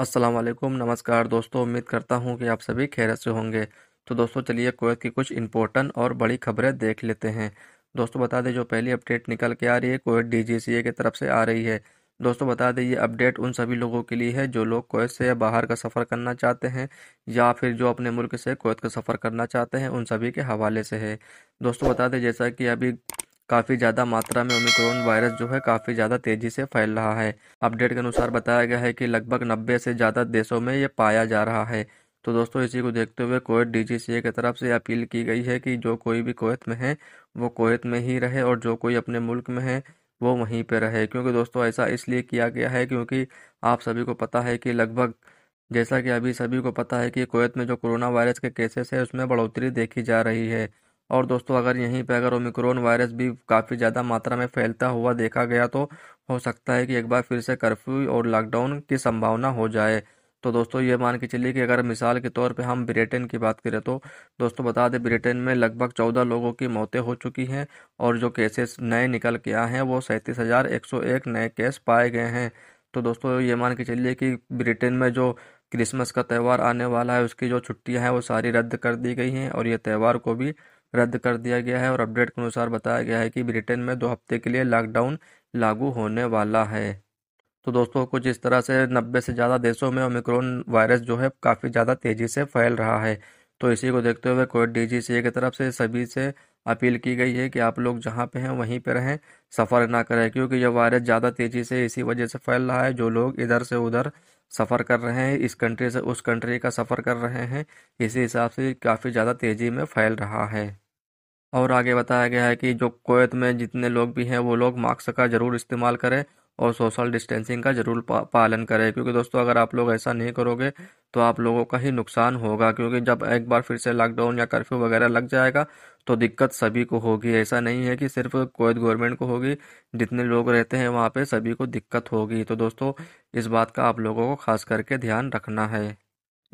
अस्सलाम वालेकुम नमस्कार दोस्तों उम्मीद करता हूँ कि आप सभी खैर से होंगे तो दोस्तों चलिए कुवैत की कुछ इंपॉर्टेंट और बड़ी खबरें देख लेते हैं दोस्तों बता दें जो पहली अपडेट निकल के आ रही है कुवैत डीजीसीए की तरफ से आ रही है दोस्तों बता दें ये अपडेट उन सभी लोगों के लिए है जो लोग कोयत से बाहर का सफ़र करना चाहते हैं या फिर जो अपने मुल्क से कोयत का सफ़र करना चाहते हैं उन सभी के हवाले से है दोस्तों बता दें जैसा कि अभी काफ़ी ज़्यादा मात्रा में ओमिक्रोन वायरस जो है काफ़ी ज़्यादा तेज़ी से फैल रहा है अपडेट के अनुसार बताया गया है कि लगभग नब्बे से ज़्यादा देशों में ये पाया जा रहा है तो दोस्तों इसी को देखते हुए कोयत डीजीसीए की तरफ से अपील की गई है कि जो कोई भी कोयत में है वो कोयत में ही रहे और जो कोई अपने मुल्क में है वो वहीं पर रहे क्योंकि दोस्तों ऐसा इसलिए किया गया है क्योंकि आप सभी को पता है कि लगभग जैसा कि अभी सभी को पता है कि कोयत में जो कोरोना वायरस के केसेस है उसमें बढ़ोतरी देखी जा रही है और दोस्तों अगर यहीं पर अगर ओमिक्रोन वायरस भी काफ़ी ज़्यादा मात्रा में फैलता हुआ देखा गया तो हो सकता है कि एक बार फिर से कर्फ्यू और लॉकडाउन की संभावना हो जाए तो दोस्तों ये मान के चलिए कि अगर मिसाल के तौर पे हम ब्रिटेन की बात करें तो दोस्तों बता दें ब्रिटेन में लगभग चौदह लोगों की मौतें हो चुकी हैं और जो केसेस नए निकल के आए हैं वो सैंतीस हज़ार एक सौ एक नए केस पाए गए हैं तो दोस्तों ये मान के चलिए कि ब्रिटेन में जो क्रिसमस का त्यौहार आने वाला है उसकी जो छुट्टियाँ हैं वो सारी रद्द कर दी गई हैं और ये त्यौहार को भी रद्द कर दिया गया है और अपडेट के अनुसार बताया गया है कि ब्रिटेन में दो हफ्ते के लिए लॉकडाउन लागू होने वाला है तो दोस्तों कुछ इस तरह से नब्बे से ज़्यादा देशों में ओमिक्रोन वायरस जो है काफ़ी ज़्यादा तेज़ी से फैल रहा है तो इसी को देखते हुए कोविड डी की तरफ से सभी से अपील की गई है कि आप लोग जहाँ पे हैं वहीं पे रहें सफ़र ना करें क्योंकि यह वायरस ज़्यादा तेज़ी से इसी वजह से फैल रहा है जो लोग इधर से उधर सफ़र कर रहे हैं इस कंट्री से उस कंट्री का सफ़र कर रहे हैं इसी हिसाब से काफ़ी ज़्यादा तेज़ी में फैल रहा है और आगे बताया गया है कि जो कोयत में जितने लोग भी हैं वो लोग मास्क का ज़रूर इस्तेमाल करें और सोशल डिस्टेंसिंग का ज़रूर पा, पालन करें क्योंकि दोस्तों अगर आप लोग ऐसा नहीं करोगे तो आप लोगों का ही नुकसान होगा क्योंकि जब एक बार फिर से लॉकडाउन या कर्फ्यू वगैरह लग जाएगा तो दिक्कत सभी को होगी ऐसा नहीं है कि सिर्फ कोयत गवर्नमेंट को होगी जितने लोग रहते हैं वहाँ पर सभी को दिक्कत होगी तो दोस्तों इस बात का आप लोगों को खास करके ध्यान रखना है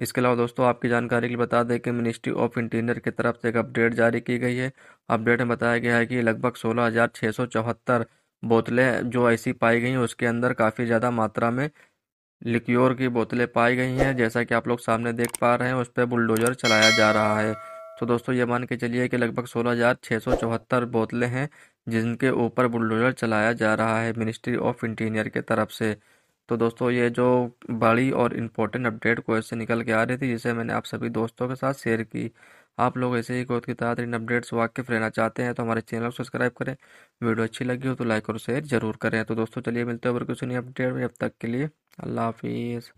इसके अलावा दोस्तों आपकी जानकारी के लिए बता दें कि मिनिस्ट्री ऑफ इंटीरियर की तरफ से एक अपडेट जारी की गई है अपडेट में बताया गया है कि लगभग सोलह हज़ार छः सौ चौहत्तर बोतलें जो ऐसी पाई गई हैं उसके अंदर काफ़ी ज़्यादा मात्रा में लिक्योर की बोतलें पाई गई हैं जैसा कि आप लोग सामने देख पा रहे हैं उस पर बुलडोजर चलाया जा रहा है तो दोस्तों ये मान के चलिए कि लगभग सोलह हज़ार छः सौ चौहत्तर बोतलें हैं जिनके ऊपर बुलडोजर चलाया जा रहा है मिनिस्ट्री ऑफ इंटीरियर के तरफ से तो दोस्तों ये जो बड़ी और इम्पोर्टेंट अपडेट को ऐसे निकल के आ रही थी जिसे मैंने आप सभी दोस्तों के साथ शेयर की आप लोग ऐसे ही कोर्स की इन अपडेट्स वाकिफ रहना चाहते हैं तो हमारे चैनल को सब्सक्राइब करें वीडियो अच्छी लगी हो तो लाइक और शेयर जरूर करें तो दोस्तों चलिए मिलते हैं और कुछ नहीं अपडेट में अब तक के लिए अल्लाह हाफिज़